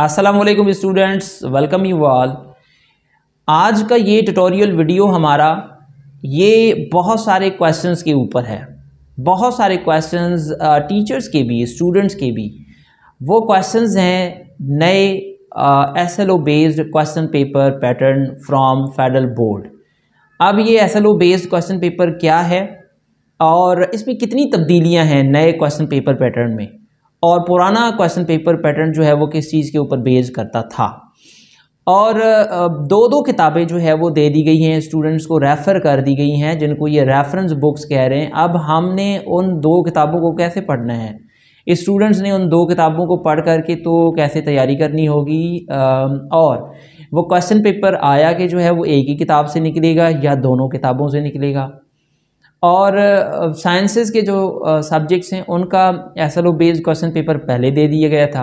अस्सलाम वालेकुम students welcome you all आज का ये ट्यूटोरियल वीडियो हमारा ये बहुत सारे क्वेश्चंस के ऊपर है बहुत सारे क्वेश्चंस टीचर्स के भी स्टूडेंट्स के भी वो क्वेश्चंस हैं नए S L O based question paper pattern from federal board अब ये S L O based question paper क्या है और इसमें कितनी तब्दीलियाँ हैं नए क्वेश्चन पेपर पैटर्न में और पुराना क्वेश्चन पेपर पैटर्न जो है वो किस चीज़ के ऊपर बेस करता था और दो दो किताबें जो है वो दे दी गई हैं स्टूडेंट्स को रेफ़र कर दी गई हैं जिनको ये रेफरेंस बुक्स कह रहे हैं अब हमने उन दो किताबों को कैसे पढ़ना है स्टूडेंट्स ने उन दो किताबों को पढ़ करके तो कैसे तैयारी करनी होगी और वो क्वेश्चन पेपर आया कि जो है वो एक ही किताब से निकलेगा या दोनों किताबों से निकलेगा और साइंसेस के जो सब्जेक्ट्स हैं उनका S L based question paper पहले दे दिया गया था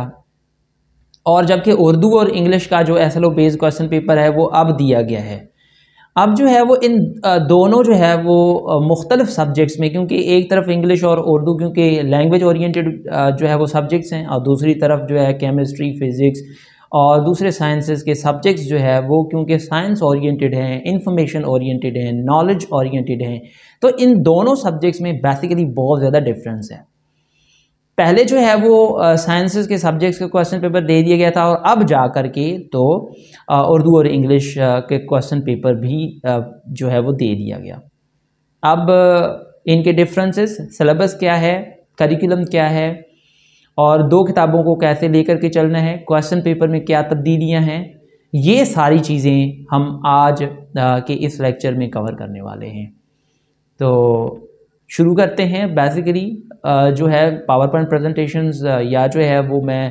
और जबकि उर्दू और इंग्लिश का जो S L based question paper है वो अब दिया गया है अब जो है वो इन दोनों जो है वो मुख्तलिफ सब्जेक्ट्स में क्योंकि एक तरफ इंग्लिश और उर्दू क्योंकि लैंग्वेज ओरिएंटेड जो है वो सब्जेक्ट्स हैं और दूसरी तरफ जो है केमिस्ट्री फिज़िक्स और दूसरे साइंसेज के सब्जेक्ट्स जो है वो क्योंकि साइंस ओरिएंटेड हैं इंफॉर्मेशन ओरिएंटेड हैं नॉलेज ओरिएंटेड हैं तो इन दोनों सब्जेक्ट्स में बेसिकली बहुत ज़्यादा डिफरेंस है पहले जो है वो साइंसेज के सब्जेक्ट्स के क्वेश्चन पेपर दे दिया गया था और अब जा कर के तो उर्दू और इंग्लिश के क्वेश्चन पेपर भी जो है वो दे दिया गया अब इनके डिफरेंसेस सिलेबस क्या है करिकुलम क्या है और दो किताबों को कैसे लेकर के चलना है क्वेश्चन पेपर में क्या तब्दीलियाँ हैं ये सारी चीज़ें हम आज के इस लेक्चर में कवर करने वाले हैं तो शुरू करते हैं बेसिकली जो है पावर पॉइंट प्रजेंटेशन या जो है वो मैं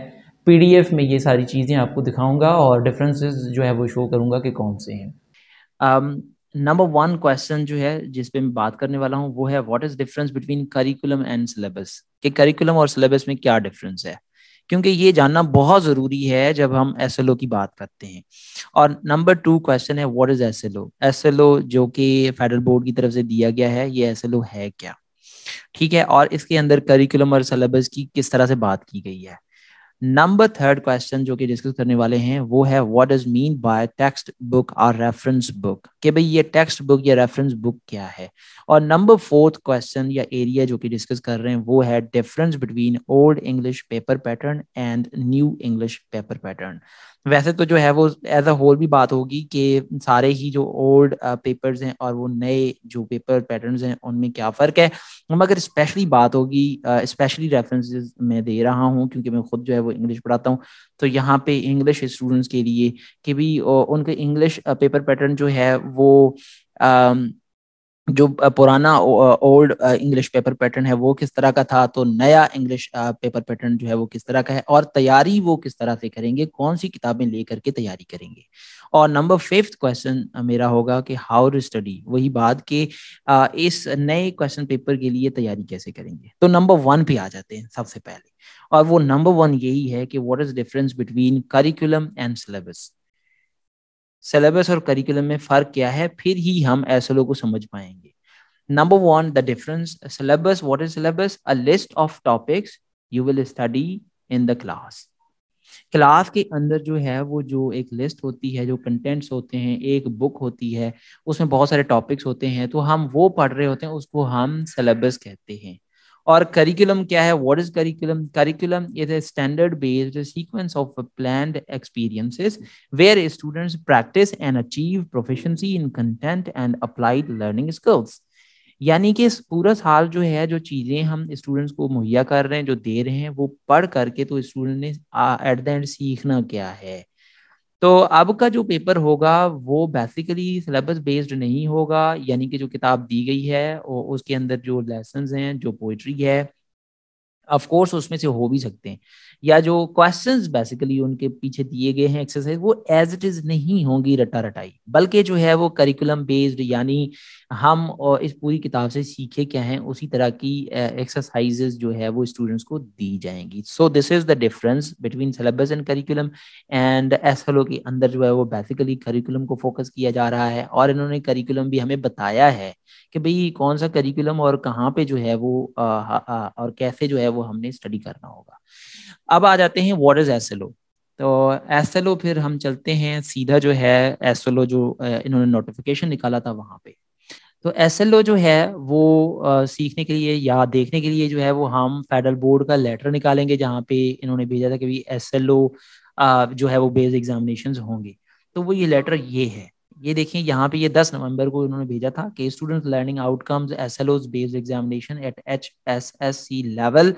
पीडीएफ में ये सारी चीज़ें आपको दिखाऊंगा और डिफरेंसेस जो है वो शो करूंगा कि कौन से हैं um, नंबर वन क्वेश्चन जो है जिस पे मैं बात करने वाला हूँ वो है what is difference between curriculum and syllabus कि करिकुलम और सिलेबस में क्या डिफरेंस है क्योंकि ये जानना बहुत ज़रूरी है जब हम एस की बात करते हैं और नंबर टू क्वेश्चन है व्हाट इज़ एस एल जो कि फेडरल बोर्ड की तरफ से दिया गया है ये एस है क्या ठीक है और इसके अंदर करिकुलम और सिलेबस की किस तरह से बात की गई है नंबर थर्ड क्वेश्चन जो कि डिस्कस करने वाले हैं वो है what is mean by text book और रेफरेंस बुक कि भाई ये टेक्स्ट बुक या रेफरेंस बुक क्या है और नंबर फोर्थ क्वेश्चन या एरिया जो कि डिस्कस कर रहे हैं वो है difference between old English paper pattern and new English paper pattern वैसे तो जो है वो एज अ होल भी बात होगी कि सारे ही जो ओल्ड पेपर्स uh, हैं और वो नए जो पेपर पैटर्न्स हैं उनमें क्या फ़र्क है मगर स्पेशली बात होगी स्पेशली uh, रेफरेंसेस मैं दे रहा हूँ क्योंकि मैं खुद जो है वो इंग्लिश पढ़ाता हूँ तो यहाँ पे इंग्लिश स्टूडेंट्स के लिए कि भी उनके इंग्लिश पेपर पैटर्न जो है वो um, जो पुराना ओल्ड इंग्लिश पेपर पैटर्न है वो किस तरह का था तो नया इंग्लिश पेपर पैटर्न जो है वो किस तरह का है और तैयारी वो किस तरह से करेंगे कौन सी किताबें लेकर के तैयारी करेंगे और नंबर फिफ्थ क्वेश्चन मेरा होगा कि हाउ टू स्टडी वही बात कि इस नए क्वेश्चन पेपर के लिए तैयारी कैसे करेंगे तो नंबर वन पे आ जाते हैं सबसे पहले और वो नंबर वन यही है कि what is difference between curriculum and syllabus syllabus और करिकुलम में फ़र्क क्या है फिर ही हम लोग को समझ पाएंगे number one the difference syllabus what is syllabus a list of topics you will study in the class class के अंदर जो है वो जो एक लिस्ट होती है जो कंटेंट्स होते हैं एक बुक होती है उसमें बहुत सारे टॉपिक्स होते हैं तो हम वो पढ़ रहे होते हैं उसको हम सिलेबस कहते हैं और करिकुलम क्या है what is curriculum curriculum is a standard based sequence of planned experiences where students practice and achieve proficiency in content and applied learning skills यानी कि पूरा साल जो है जो चीज़ें हम स्टूडेंट्स को मुहैया कर रहे हैं जो दे रहे हैं वो पढ़ करके तो स्टूडेंट ने एट द एंड सीखना क्या है तो अब का जो पेपर होगा वो बेसिकली सिलेबस बेस्ड नहीं होगा यानी कि जो किताब दी गई है और उसके अंदर जो लेसन हैं जो पोइट्री है ऑफ कोर्स उसमें से हो भी सकते हैं या जो क्वेश्चंस बेसिकली उनके पीछे दिए गए हैं एक्सरसाइज वो एज इट इज नहीं होंगी रटा रटाई बल्कि जो है वो करिकुलम बेस्ड यानी हम और इस पूरी किताब से सीखे क्या हैं उसी तरह की एक्सरसाइजेस जो है वो स्टूडेंट्स को दी जाएंगी so this is the difference between syllabus and curriculum and S के अंदर जो है वो बेसिकली करिकुलम को फोकस किया जा रहा है और इन्होंने करिकुलम भी हमें बताया है कि भाई कौन सा करिकुलम और कहाँ पे जो है वो आ, आ, और कैसे जो है वो हमने स्टडी करना होगा अब आ जाते हैं वॉट इज एस तो एस फिर हम चलते हैं सीधा जो है एस जो इन्होंने नोटिफिकेशन निकाला था वहां पे तो एस जो है वो सीखने के लिए या देखने के लिए जो है वो हम फेडरल बोर्ड का लेटर निकालेंगे जहाँ पे इन्होंने भेजा था कि भाई एस जो है वो बेस एग्जामिनेशन होंगे तो वो ये लेटर ये है ये देखिए यहाँ पे ये 10 नवंबर को इन्होंने भेजा था कि students learning outcomes S based examination at H S S C level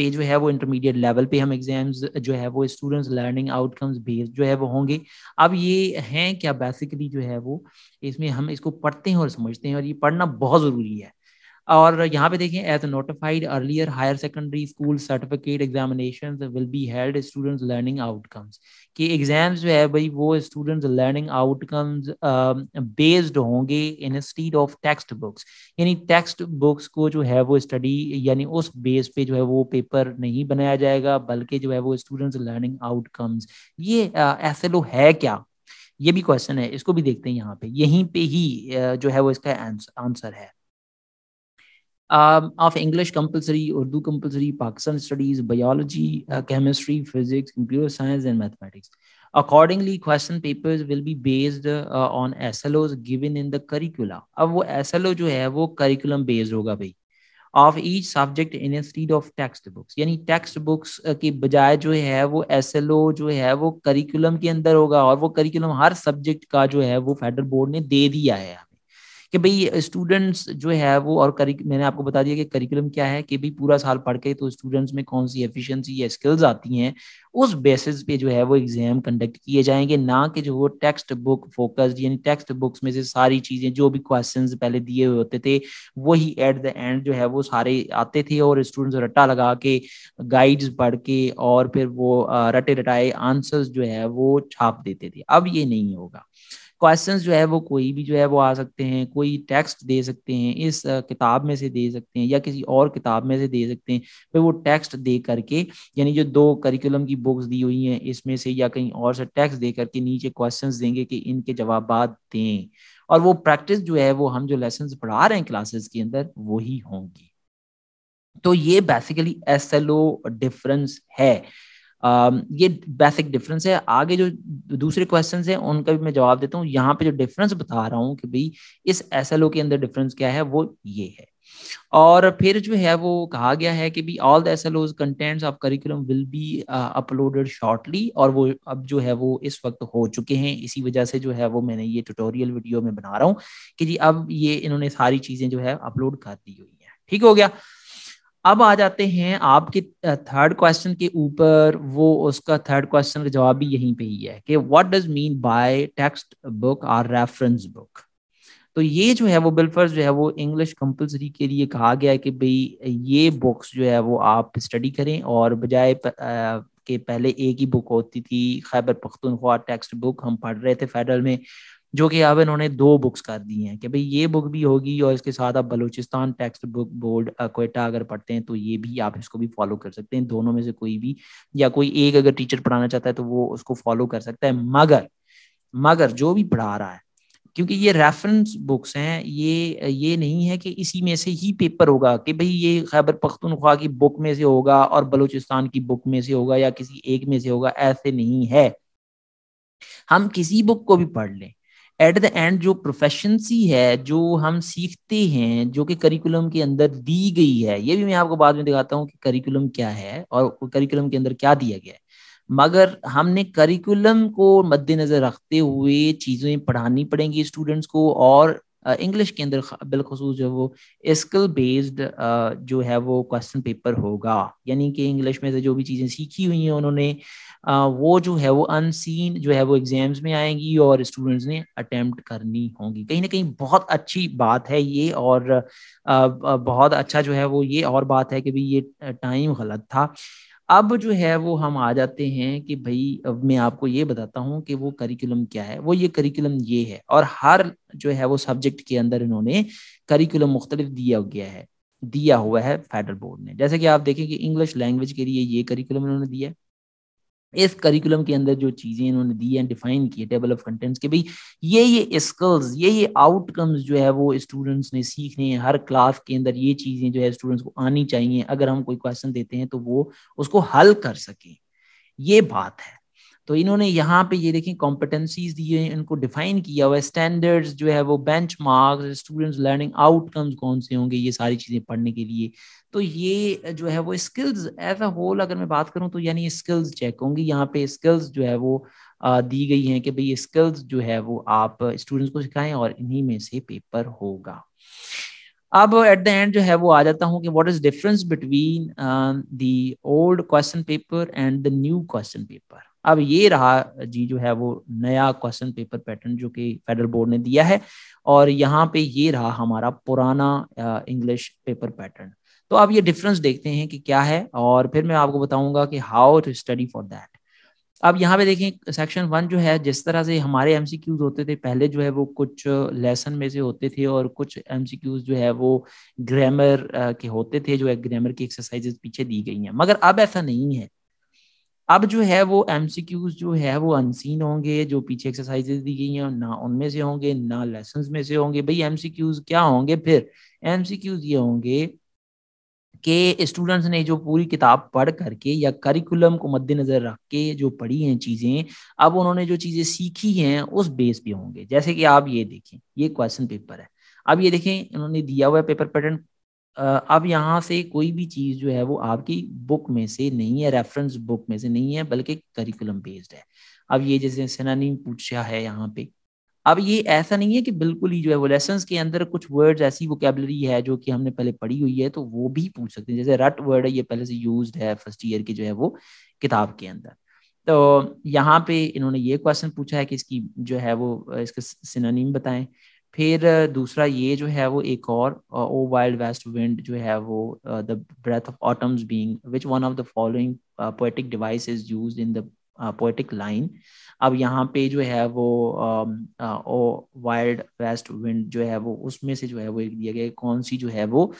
पे जो है वो इंटरमीडिएट लेवल पे हम एग्जाम्स जो है वो स्टूडेंट्स लर्निंग आउटकम्स बेस्ड जो है वो होंगे अब ये हैं क्या बेसिकली जो है वो इसमें हम इसको पढ़ते हैं और समझते हैं और ये पढ़ना बहुत ज़रूरी है और यहाँ पे देखें as notified earlier higher secondary school certificate examination will be held students learning outcomes कि एग्जाम्स जो है भाई वो स्टूडेंट्स लर्निंग आउटकम्स बेस्ड होंगे instead of text books यानी टेक्स्ट बुक्स को जो है वो स्टडी यानी उस बेस पे जो है वो पेपर नहीं बनाया जाएगा बल्कि जो है वो स्टूडेंट्स लर्निंग आउटकम्स ये एस uh, है क्या ये भी क्वेश्चन है इसको भी देखते हैं यहाँ पे यहीं पे ही uh, जो है वो इसका आंसर है of English compulsory Urdu compulsory Pakistan studies biology chemistry physics computer science and mathematics accordingly question paper will be based on S L Os given in the curricula अब वो एस एल ओ जो है वो करिकुलम बेस्ड होगा भाई of each subject instead of text books यानी text books uh, के बजाय जो है वो एस एल ओ जो है वो करिकुलम के अंदर होगा और वो करिकुलम हर सब्जेक्ट का जो है वो फेडरल बोर्ड ने दे दिया है कि भाई स्टूडेंट्स जो है वो और मैंने आपको बता दिया कि करिकुलम क्या है कि भाई पूरा साल पढ़ के तो स्टूडेंट्स में कौन सी एफिशिएंसी या स्किल्स आती हैं उस बेसिस पे जो है वो एग्जाम कंडक्ट किए जाएंगे ना कि जो वो टेक्स्ट बुक फोकस्ड यानी टेक्स्ट बुक्स में से सारी चीजें जो भी क्वेश्चन पहले दिए हुए होते थे वही एट द एंड जो है वो सारे आते थे और स्टूडेंट्स रट्टा लगा के गाइड्स पढ़ के और फिर वो रटे रटाए आंसर्स जो है वो छाप देते थे अब ये नहीं होगा क्वेश्चन जो है वो कोई भी जो है वो आ सकते हैं कोई टेक्स्ट दे सकते हैं इस किताब में से दे सकते हैं या किसी और किताब में से दे सकते हैं फिर वो टेक्स्ट दे करके यानी जो दो करिकुलम की बुक्स दी हुई हैं इसमें से या कहीं और से टेक्स्ट दे करके नीचे क्वेश्चन देंगे कि इनके जवाब दें और वो प्रैक्टिस जो है वो हम जो लेसन पढ़ा रहे हैं क्लासेस के अंदर वही होंगी तो ये basically S L O difference है Um, ये बेसिक डिफरेंस है आगे जो दूसरे क्वेश्चंस हैं उनका भी मैं जवाब देता हूँ यहाँ पे जो डिफरेंस बता रहा हूँ कि भाई इस एस के अंदर डिफरेंस क्या है वो ये है और फिर जो है वो कहा गया है कि भी all the S L Os contents of curriculum will be uploaded shortly और वो अब जो है वो इस वक्त हो चुके हैं इसी वजह से जो है वो मैंने ये ट्यूटोरियल वीडियो में बना रहा हूँ कि जी अब ये इन्होंने सारी चीज़ें जो है अपलोड कर दी हुई है ठीक हो गया अब आ जाते हैं आपके थर्ड क्वेश्चन के ऊपर वो उसका थर्ड क्वेश्चन का जवाब भी यहीं पे ही है कि what does mean by text book और रेफरेंस बुक तो ये जो है वो बिलफर्स जो है वो इंग्लिश कंपलसरी के लिए कहा गया है कि भाई ये बुक्स जो है वो आप स्टडी करें और बजाय के पहले एक ही बुक होती थी खैबर पख्तूनख्वा टेक्स्ट बुक हम पढ़ रहे थे फेडरल में जो कि अब इन्होंने दो बुक्स कर दी हैं कि भाई ये बुक भी होगी और इसके साथ आप Balochistan text book board Quetta अगर पढ़ते हैं तो ये भी आप इसको भी फॉलो कर सकते हैं दोनों में से कोई भी या कोई एक अगर टीचर पढ़ाना चाहता है तो वो उसको फॉलो कर सकता है मगर मगर जो भी पढ़ा रहा है क्योंकि ये रेफरेंस बुक्स हैं ये ये नहीं है कि इसी में से ही पेपर होगा कि भाई ये खैबर पख्तनख्वा की बुक में से होगा और बलूचिस्तान की बुक में से होगा या किसी एक में से होगा ऐसे नहीं है हम किसी बुक को भी पढ़ लें एट द एंड जो प्रोफेशनसी है जो हम सीखते हैं जो कि करिकुलम के अंदर दी गई है ये भी मैं आपको बाद में दिखाता हूँ कि करिकुलम क्या है और करिकुलम के अंदर क्या दिया गया है मगर हमने करिकुलम को मद्देनजर रखते हुए चीज़ें पढ़ानी पड़ेंगी स्टूडेंट्स को और इंग्लिश के अंदर बिलखसूस जो वो स्किल बेस्ड जो है वो क्वेश्चन पेपर होगा यानी कि इंग्लिश में से जो भी चीज़ें सीखी हुई हैं उन्होंने वो जो है वो अनसीन जो है वो एग्जाम्स में आएंगी और स्टूडेंट्स ने अटेम्प्ट करनी होगी कहीं ना कहीं बहुत अच्छी बात है ये और बहुत अच्छा जो है वो ये और बात है कि भाई ये टाइम गलत था अब जो है वो हम आ जाते हैं कि भाई अब मैं आपको ये बताता हूँ कि वो करिकुलम क्या है वो ये करिकुलम ये है और हर जो है वो सब्जेक्ट के अंदर इन्होंने करिकुलम मुख्तलिफ दिया गया है दिया हुआ है फेडरल बोर्ड ने जैसे कि आप देखें कि इंग्लिश लैंग्वेज के लिए ये करिकुलम इन्होंने दिया है इस करिकुलम के अंदर जो चीजें इन्होंने दी हैं डिफाइन की है टेबल ऑफ कंटेंट्स के भाई ये ये स्किल्स ये ये आउटकम्स जो है वो स्टूडेंट्स ने सीखने हैं हर क्लास के अंदर ये चीजें जो है स्टूडेंट्स को आनी चाहिए अगर हम कोई क्वेश्चन देते हैं तो वो उसको हल कर सकें ये बात है तो इन्होंने यहाँ पे ये देखें कॉम्पिटेंसीज दिए इनको डिफाइन किया हुआ स्टैंडर्ड्स जो है वो benchmarks students learning outcomes कौन से होंगे ये सारी चीज़ें पढ़ने के लिए तो ये जो है वो स्किल्स एज अ होल अगर मैं बात करूँ तो यानी स्किल्स चेक होंगी यहाँ पे स्किल्स जो है वो दी गई हैं कि भाई ये स्किल्स जो है वो आप स्टूडेंट्स को सिखाएं और इन्हीं में से पेपर होगा अब एट द एंड जो है वो आ जाता हूँ कि what is difference between the old question paper and the new question paper अब ये रहा जी जो है वो नया क्वेश्चन पेपर पैटर्न जो कि फेडरल बोर्ड ने दिया है और यहाँ पे ये रहा हमारा पुराना इंग्लिश पेपर पैटर्न तो आप ये डिफरेंस देखते हैं कि क्या है और फिर मैं आपको बताऊंगा कि how to study for that अब यहाँ पे देखें सेक्शन वन जो है जिस तरह से हमारे एम होते थे पहले जो है वो कुछ लेसन में से होते थे और कुछ एम जो है वो ग्रामर के होते थे जो है ग्रामर की एक्सरसाइजेज पीछे दी गई हैं मगर अब ऐसा नहीं है अब जो है वो एम जो है वो अनसीन होंगे जो पीछे एक्सरसाइजेज दी गई हैं ना उनमें से होंगे ना लेसन में से होंगे भाई एम क्या होंगे फिर एम ये होंगे कि स्टूडेंट्स ने जो पूरी किताब पढ़ करके या करिकुलम को मद्देनजर रख के जो पढ़ी हैं चीज़ें अब उन्होंने जो चीज़ें सीखी हैं उस बेस पे होंगे जैसे कि आप ये देखें ये क्वेश्चन पेपर है अब ये देखें इन्होंने दिया हुआ पेपर पैटर्न अब यहाँ से कोई भी चीज़ जो है वो आपकी बुक में से नहीं है रेफरेंस बुक में से नहीं है बल्कि करिकुलम बेस्ड है अब ये जैसे सेनानी पूछा है यहाँ पे अब ये ऐसा नहीं है कि बिल्कुल ही जो है वो लेसन के अंदर कुछ वर्ड्स ऐसी वोकेबलरी है जो कि हमने पहले पढ़ी हुई है तो वो भी पूछ सकते हैं जैसे रट वर्ड है ये पहले से यूज है फर्स्ट ईयर की जो है वो किताब के अंदर तो यहाँ पे इन्होंने ये क्वेश्चन पूछा है कि इसकी जो है वो इसका सिनानीम बताएं फिर दूसरा ये जो है वो एक और ओ वाइल्ड वेस्ट विंड जो है वो the breath of autumn's being which one of the following poetic device is use in the poetic line अब यहाँ पे जो है वो ओ वाइल्ड वेस्ट विंड जो है वो उसमें से जो है वो एक दिया गया कौन सी जो है वो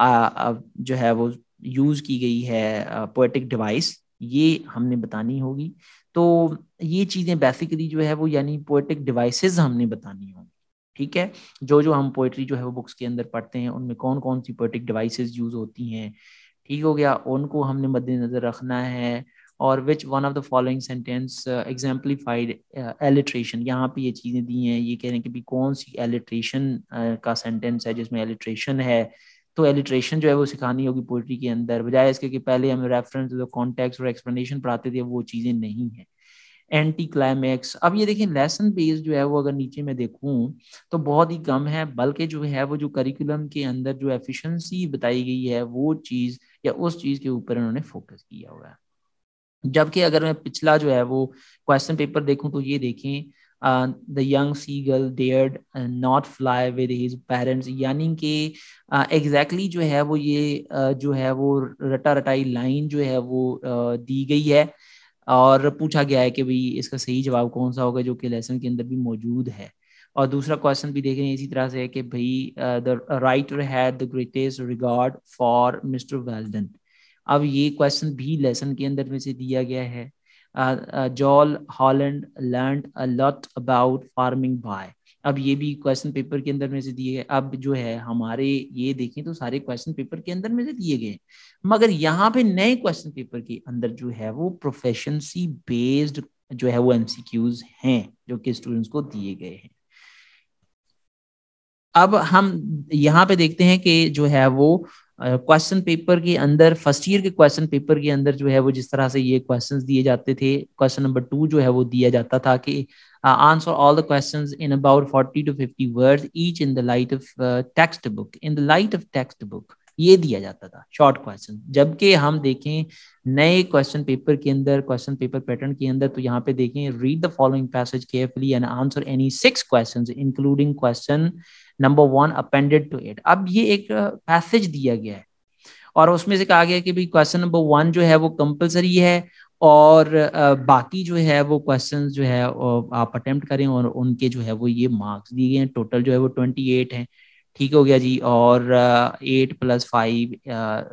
जो है वो यूज की गई है पोएटिक डिवाइस ये हमने बतानी होगी तो ये चीज़ें बेसिकली जो है वो यानी पोएटिक डिवाइसेस हमने बतानी होगी ठीक है जो जो हम पोइट्री जो है वो बुक्स के अंदर पढ़ते हैं उनमें कौन कौन सी पोइट्रिक डिवाइसेस यूज होती हैं ठीक हो गया उनको हमने मद्देनजर रखना है और which one of the following sentence exemplified alliteration यहाँ पे ये चीज़ें दी हैं ये कह रहे हैं कि भी कौन सी एलिट्रेशन uh, का सेंटेंस है जिसमें एलिट्रेशन है तो एलिट्रेशन जो है वो सिखानी होगी पोइट्री के अंदर बजाय इसके कि पहले हम रेफरेंस जो कॉन्टेक्स्ट और एक्सप्लेनेशन पढ़ाते थे वो चीज़ें नहीं है एंटी क्लाइमैक्स अब ये देखिए लेसन बेस्ड जो है वो अगर नीचे में देखूं तो बहुत ही कम है बल्कि जो है वो जो करिकुलम के अंदर जो एफिशिएंसी बताई गई है वो चीज़ या उस चीज़ के ऊपर उन्होंने फोकस किया हुआ है जबकि अगर मैं पिछला जो है वो क्वेश्चन पेपर देखूं तो ये देखें the young young seagull not fly not fly parents यानी कि एग्जैक्टली जो है वो ये uh, जो है वो रटा रटाई लाइन जो है वो uh, दी गई है और पूछा गया है कि भाई इसका सही जवाब कौन सा होगा जो कि लेसन के अंदर भी मौजूद है और दूसरा क्वेश्चन भी देख रहे हैं इसी तरह से है कि भाई the writer had the greatest regard for mister Weldon अब ये क्वेश्चन भी लेसन के अंदर में से दिया गया है Joel Holland learn a lot about farming by अब ये भी क्वेश्चन पेपर के अंदर में से दिए गए अब जो है हमारे ये देखें तो सारे क्वेश्चन पेपर के अंदर में से दिए गए मगर यहाँ पे नए क्वेश्चन पेपर के अंदर जो है वो प्रोफेशनसी बेस्ड जो है वो एमसीक्यूज हैं जो कि स्टूडेंट्स को दिए गए हैं अब हम यहाँ पे देखते हैं कि जो है वो क्वेश्चन पेपर के अंदर फर्स्ट ईयर के क्वेश्चन पेपर के अंदर जो है वो जिस तरह से ये क्वेश्चंस दिए जाते थे क्वेश्चन नंबर टू जो है वो दिया जाता था कि answer all the questions in about forty to fifty words each in the light of textbook in the light of textbook ये दिया जाता था शॉर्ट क्वेश्चन जबकि हम देखें नए क्वेश्चन पेपर के अंदर क्वेश्चन पेपर पैटर्न के अंदर तो यहाँ पे देखें read the following passage carefully and answer any six question including question number one appended to it अब ये एक पैसेज दिया गया है और उसमें से कहा गया कि भाई क्वेश्चन नंबर वन जो है वो कंपलसरी है और बाकी जो है वो क्वेश्चन जो है आप अटेम्प्ट करें और उनके जो है वो ये मार्क्स दिए गए हैं टोटल जो है वो ट्वेंटी एट है ठीक हो गया जी और eight plus five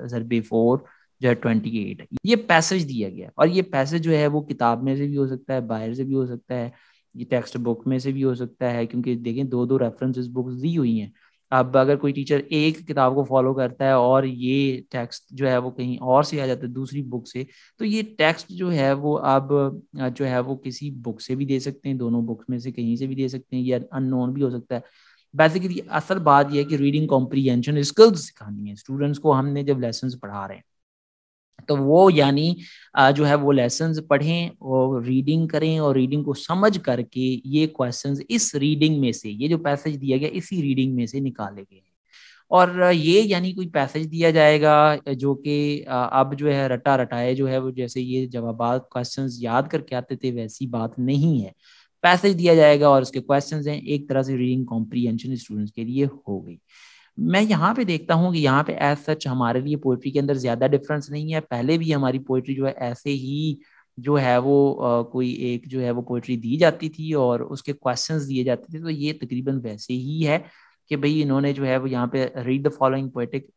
sir before जो है ट्वेंटी एट ये पैसेज दिया गया और ये पैसेज जो है वो किताब में से भी हो सकता है बाहर से भी हो सकता है ये टेक्स्ट बुक में से भी हो सकता है क्योंकि देखें दो दो रेफरेंसेस बुक्स दी हुई हैं अब अगर कोई टीचर एक किताब को फॉलो करता है और ये टेक्स्ट जो है वो कहीं और से आ जाता है दूसरी बुक से तो ये टेक्स्ट जो है वो अब जो है वो किसी बुक से भी दे सकते हैं दोनों बुक्स में से कहीं से भी दे सकते हैं या अननोन भी हो सकता है बेसिकली असल बात यह है कि रीडिंग कॉम्प्रीहेंशन स्किल्स सिखानी है स्टूडेंट्स को हमने जब लेसन पढ़ा रहे हैं तो वो यानी जो है वो लेसन पढ़ें और रीडिंग करें और रीडिंग को समझ करके ये क्वेश्चन इस रीडिंग में से ये जो पैसेज दिया गया इसी रीडिंग में से निकाले गए हैं और ये यानी कोई पैसेज दिया जाएगा जो कि अब जो है रटा रटाए जो है वो जैसे ये जवाब क्वेश्चंस याद करके आते थे वैसी बात नहीं है पैसेज दिया जाएगा और उसके क्वेश्चन हैं एक तरह से रीडिंग कॉम्प्रीहेंशन स्टूडेंट्स के लिए हो गई मैं यहाँ पे देखता हूँ कि यहाँ पे एज सच हमारे लिए पोइट्री के अंदर ज़्यादा डिफरेंस नहीं है पहले भी हमारी पोइट्री जो है ऐसे ही जो है वो आ, कोई एक जो है वो पोइट्री दी जाती थी और उसके क्वेश्चंस दिए जाते थे तो ये तकरीबन वैसे ही है कि भाई इन्होंने जो है वो यहाँ पे read the following poetic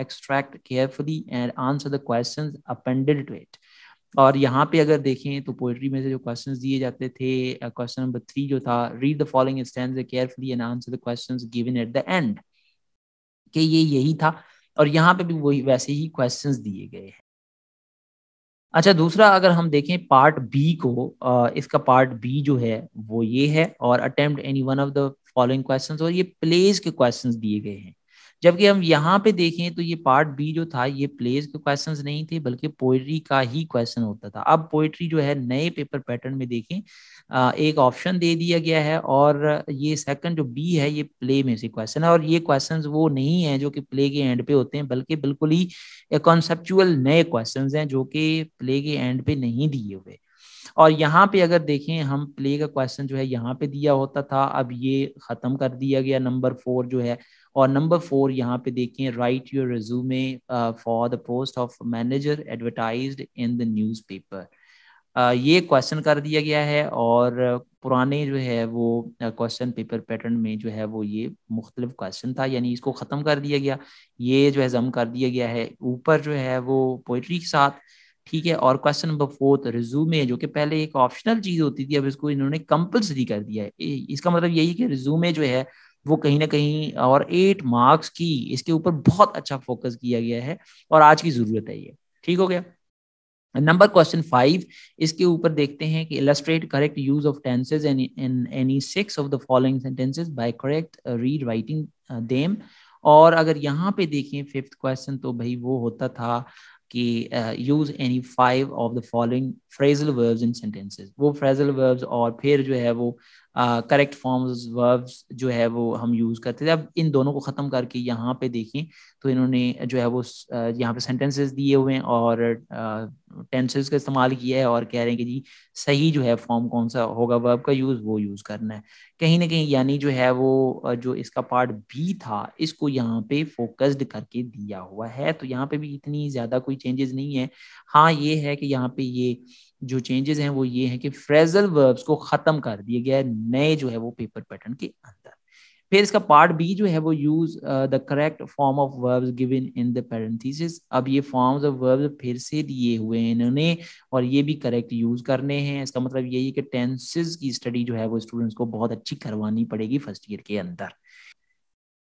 extract carefully and answer the questions appended to it और यहाँ पे अगर देखें तो पोइट्री में से जो क्वेश्चंस दिए जाते थे क्वेश्चन नंबर थ्री जो था read the following stand carefully and answer the questions given at the end के ये यही था और यहाँ पे भी वही वैसे ही क्वेश्चंस दिए गए हैं अच्छा दूसरा अगर हम देखें पार्ट बी को इसका पार्ट बी जो है वो ये है और attempt any one of the following questions और ये प्लेज के क्वेश्चंस दिए गए हैं जबकि हम यहाँ पे देखें तो ये पार्ट बी जो था ये प्लेज के क्वेश्चन नहीं थे बल्कि पोइट्री का ही क्वेश्चन होता था अब पोइट्री जो है नए पेपर पैटर्न में देखें एक ऑप्शन दे दिया गया है और ये सेकंड जो बी है ये प्ले में से क्वेश्चन है और ये क्वेश्चंस वो नहीं है जो कि प्ले के एंड पे होते हैं बल्कि बिल्कुल ही कॉन्सेप्चुअल नए क्वेश्चंस हैं जो कि प्ले के एंड पे नहीं दिए हुए और यहाँ पे अगर देखें हम प्ले का क्वेश्चन जो है यहाँ पे दिया होता था अब ये खत्म कर दिया गया नंबर फोर जो है और नंबर फोर यहाँ पे देखिए write your resume for the post of manager advertise in the newspaper ये क्वेश्चन कर दिया गया है और पुराने जो है वो क्वेश्चन पेपर पैटर्न में जो है वो ये मुख्तलिफ क्वेश्चन था यानी इसको ख़त्म कर दिया गया ये जो है जम कर दिया गया है ऊपर जो है वो पोइट्री के साथ ठीक है और क्वेश्चन नंबर फोर्थ रिज्यूमे जो कि पहले एक ऑप्शनल चीज़ होती थी अब इसको इन्होंने कंपल्सरी कर दिया है इसका मतलब यही कि रिज्यूमे जो है वो कहीं ना कहीं और एट मार्क्स की इसके ऊपर बहुत अच्छा फोकस किया गया है और आज की ज़रूरत है ये ठीक हो गया नंबर क्वेश्चन फाइव इसके ऊपर देखते हैं कि illustrate correct use of tenses in any six of the following sentences by correct rewriting them और अगर यहाँ पे देखें फिफ्थ क्वेश्चन तो भाई वो होता था कि use any five of the following phrasal verbs in sentences वो फ्रेजल वर्ब्स और फिर जो है वो करेक्ट फॉर्म्स वर्ब्स जो है वो हम यूज़ करते थे अब इन दोनों को ख़त्म करके यहाँ पे देखें तो इन्होंने जो है वो यहाँ पे सेंटेंसेस दिए हुए हैं और टेंसेस का इस्तेमाल किया है और कह रहे हैं कि जी सही जो है फॉर्म कौन सा होगा वर्ब का यूज़ वो यूज़ करना है कहीं ना कहीं यानी जो है वो जो इसका पार्ट बी था इसको यहाँ पे फोकस्ड करके दिया हुआ है तो यहाँ पे भी इतनी ज़्यादा कोई चेंजेस नहीं है हाँ ये है कि यहाँ पे ये जो चेंजेस हैं वो ये हैं कि फ्रेजल वर्ब्स को खत्म कर दिया गया है नए जो है वो पेपर पैटर्न के अंदर फिर इसका पार्ट बी जो है वो use the correct form of verbs given in the parenthesis अब ये फॉर्म्स ऑफ वर्ब्स फिर से दिए हुए हैं इन्होंने और ये भी करेक्ट यूज करने हैं इसका मतलब यही है कि टेंसेस की स्टडी जो है वो स्टूडेंट्स को बहुत अच्छी करवानी पड़ेगी फर्स्ट ईयर के अंदर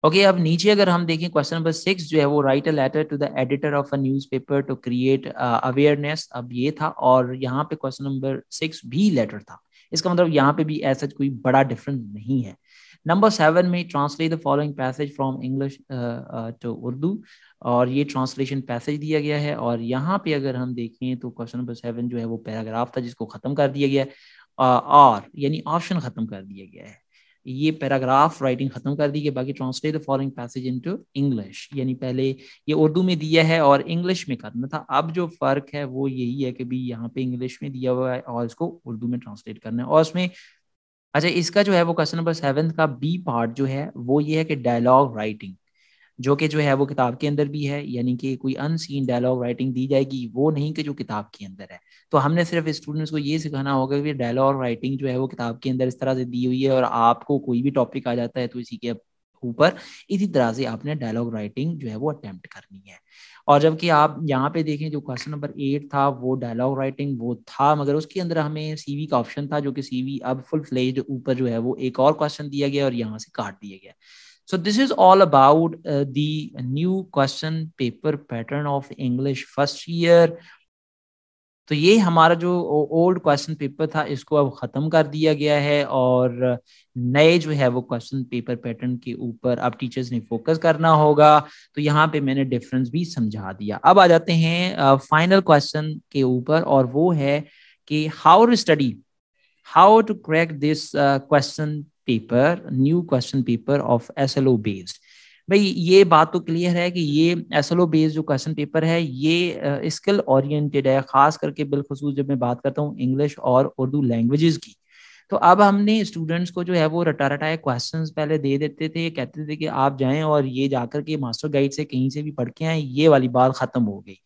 ओके अब नीचे अगर हम देखें क्वेश्चन नंबर सिक्स जो है वो write a letter to the editor of a newspaper to create awareness अब ये था और यहाँ पे क्वेश्चन नंबर सिक्स भी लेटर था इसका मतलब यहाँ पे भी ऐसा कोई बड़ा डिफरेंस नहीं है नंबर सेवन में translate the following passage from English to Urdu और ये ट्रांसलेशन पैसेज दिया गया है और यहाँ पे अगर हम देखें तो क्वेश्चन नंबर सेवन जो है वो पैराग्राफ था जिसको खत्म कर दिया गया है और uh, यानी ऑप्शन खत्म कर दिया गया है ये पैराग्राफ राइटिंग खत्म कर दी कि बाकी translate the following passage into English यानी पहले ये उर्दू में दिया है और इंग्लिश में करना था अब जो फर्क है वो यही है कि भी यहाँ पे इंग्लिश में दिया हुआ है और इसको उर्दू में ट्रांसलेट करना है और उसमें अच्छा इसका जो है वो क्वेश्चन नंबर सेवन का बी पार्ट जो है वो ये है कि डायलॉग राइटिंग जो कि जो है वो किताब के अंदर भी है यानी कि कोई अनसीन डायलॉग राइटिंग दी जाएगी वो नहीं कि जो किताब के अंदर है तो हमने सिर्फ स्टूडेंट्स को ये सिखाना होगा कि डायलॉग राइटिंग जो है वो किताब के अंदर इस तरह से दी हुई है और आपको कोई भी टॉपिक आ जाता है तो इसी के ऊपर इसी तरह से आपने डायलॉग राइटिंग जो है वो अटेम्प्ट करनी है और जबकि आप यहाँ पे देखें जो क्वेश्चन नंबर एट था वो डायलॉग राइटिंग वो था मगर उसके अंदर हमें सीवी का ऑप्शन था जो कि सीवी अब फुल फ्लेज्ड ऊपर जो है वो एक और क्वेश्चन दिया गया और यहाँ से काट दिया गया So this is all about uh, the new question paper pattern of English first year. तो ये हमारा जो ओल्ड क्वेश्चन पेपर था इसको अब ख़त्म कर दिया गया है और नए जो है वो क्वेश्चन पेपर पैटर्न के ऊपर अब टीचर्स ने फोकस करना होगा तो यहाँ पे मैंने डिफरेंस भी समझा दिया अब आ जाते हैं फाइनल क्वेश्चन के ऊपर और वो है कि how to study how to crack this question paper new question paper of S L O based भाई ये बात तो क्लियर है कि ये एस एल ओ बेस्ड जो क्वेश्चन पेपर है ये स्किल ओरिएंटेड है खास करके बिलखसूस जब मैं बात करता हूँ इंग्लिश और उर्दू लैंग्वेजेस की तो अब हमने स्टूडेंट्स को जो है वो रटा रटाए क्वेश्चन पहले दे देते थे कहते थे कि आप जाएं और ये जाकर के मास्टर गाइड से कहीं से भी पढ़ के आए ये वाली बात खत्म हो गई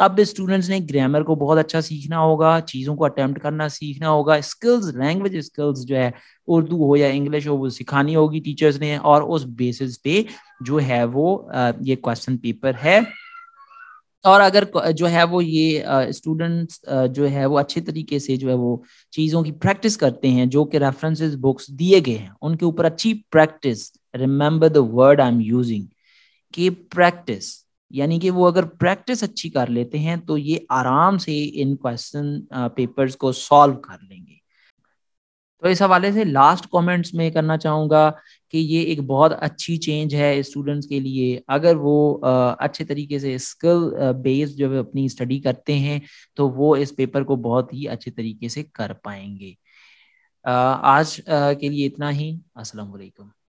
अब स्टूडेंट्स ने ग्रामर को बहुत अच्छा सीखना होगा चीज़ों को अटैम्प्ट करना सीखना होगा स्किल्स लैंग्वेज स्किल्स जो है उर्दू हो या इंग्लिश हो वो सिखानी होगी टीचर्स ने और उस बेसिस पे जो है वो ये क्वेश्चन पेपर है और अगर जो है वो ये स्टूडेंट्स जो है वो अच्छे तरीके से जो है वो चीज़ों की प्रैक्टिस करते हैं जो कि रेफरेंसेस बुक्स दिए गए हैं उनके ऊपर अच्छी practice remember the word I am using कि प्रैक्टिस यानी कि वो अगर प्रैक्टिस अच्छी कर लेते हैं तो ये आराम से इन क्वेश्चन पेपर्स को सॉल्व कर लेंगे तो इस हवाले से लास्ट कमेंट्स में करना चाहूँगा कि ये एक बहुत अच्छी चेंज है स्टूडेंट्स के लिए अगर वो अच्छे तरीके से स्किल बेस्ड जब अपनी स्टडी करते हैं तो वो इस पेपर को बहुत ही अच्छे तरीके से कर पाएंगे आज के लिए इतना ही अस्सलाम वालेकुम